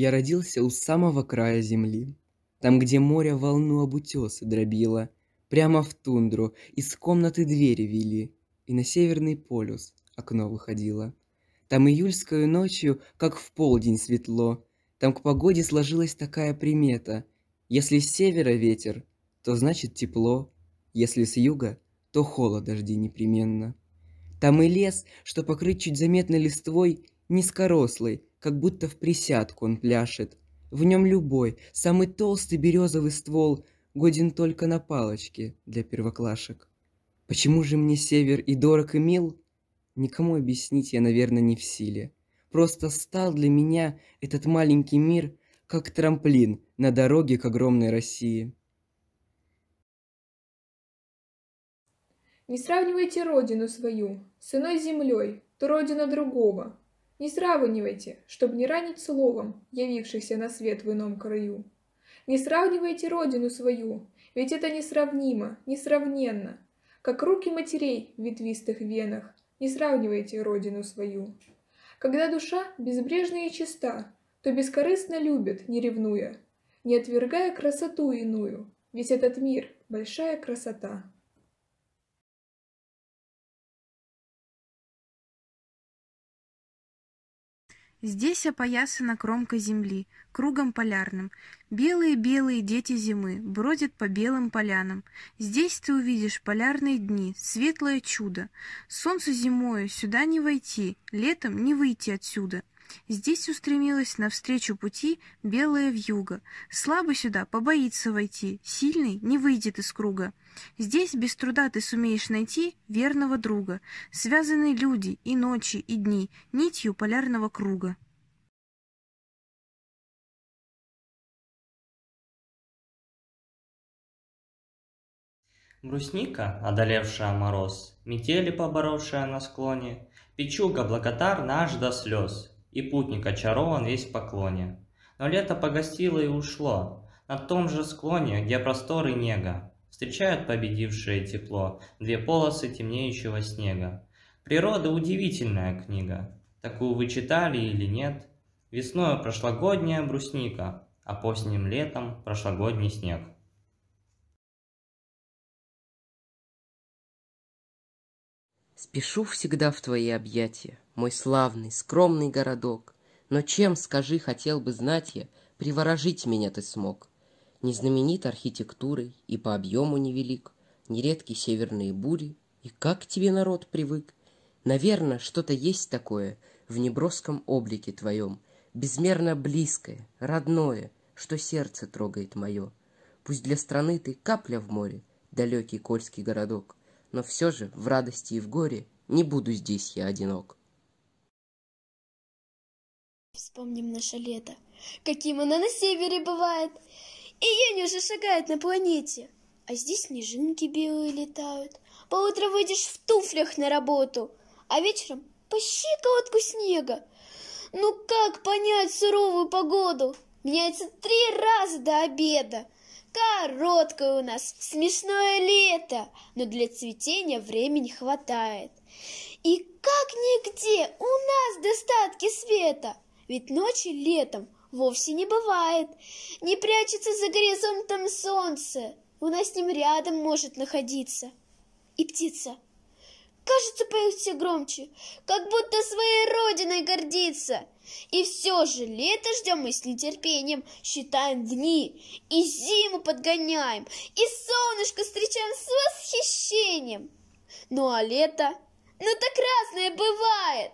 Я родился у самого края земли, там, где море волну об утесы дробило, прямо в тундру, из комнаты двери вели, и на северный полюс окно выходило. Там июльскую ночью, как в полдень светло, там к погоде сложилась такая примета. Если с севера ветер, то значит тепло, если с юга, то холод, дожди непременно. Там и лес, что покрыт чуть заметной листвой, низкорослый, как будто в присядку он пляшет. В нем любой, самый толстый березовый ствол годен только на палочке для первоклашек. Почему же мне север и дорог и мил? Никому объяснить я, наверное, не в силе. Просто стал для меня этот маленький мир как трамплин на дороге к огромной России. Не сравнивайте родину свою с иной землей, то родина другого, не сравнивайте, чтобы не ранить словом, явившихся на свет в ином краю. Не сравнивайте родину свою, ведь это несравнимо, несравненно. Как руки матерей в ветвистых венах, не сравнивайте родину свою. Когда душа безбрежна и чиста, то бескорыстно любит, не ревнуя, не отвергая красоту иную, ведь этот мир — большая красота. Здесь опоясана кромка земли, кругом полярным. Белые-белые дети зимы бродят по белым полянам. Здесь ты увидишь полярные дни, светлое чудо. Солнце зимою сюда не войти, летом не выйти отсюда. Здесь устремилась навстречу пути белая вьюга. Слабый сюда побоится войти, сильный не выйдет из круга. Здесь без труда ты сумеешь найти верного друга. Связаны люди и ночи, и дни нитью полярного круга. Брусника, одолевшая мороз, метели поборовшая на склоне, Печуга благодар наш до слез, и путник очарован весь в поклоне. Но лето погостило и ушло, на том же склоне, где просторы нега, встречают победившее тепло две полосы темнеющего снега. Природа удивительная книга, такую вы читали или нет. Весною прошлогодняя брусника, а поздним летом прошлогодний снег. Спешу всегда в твои объятия, мой славный, скромный городок. Но чем, скажи, хотел бы знать я, приворожить меня ты смог? Не знаменит архитектурой и по объему невелик, нередки северные бури, и как тебе народ привык? Наверное, что-то есть такое в неброском облике твоем, безмерно близкое, родное, что сердце трогает мое. Пусть для страны ты капля в море, далекий кольский городок, но все же в радости и в горе не буду здесь я одинок. Вспомним наше лето, каким оно на севере бывает. Июнь уже шагает на планете, а здесь снежинки белые летают. Поутро выйдешь в туфлях на работу, а вечером по щиколотку снега. Ну как понять суровую погоду? Меняется три раза до обеда. Короткое у нас, смешное лето, но для цветения времени хватает. И как нигде у нас достатки света, ведь ночи летом вовсе не бывает. Не прячется за горизонтом солнце, у нас с ним рядом может находиться. И птица – Кажется, поет все громче, как будто своей родиной гордится. И все же лето ждем мы с нетерпением, считаем дни, и зиму подгоняем, и солнышко встречаем с восхищением. Ну а лето, ну так разное бывает.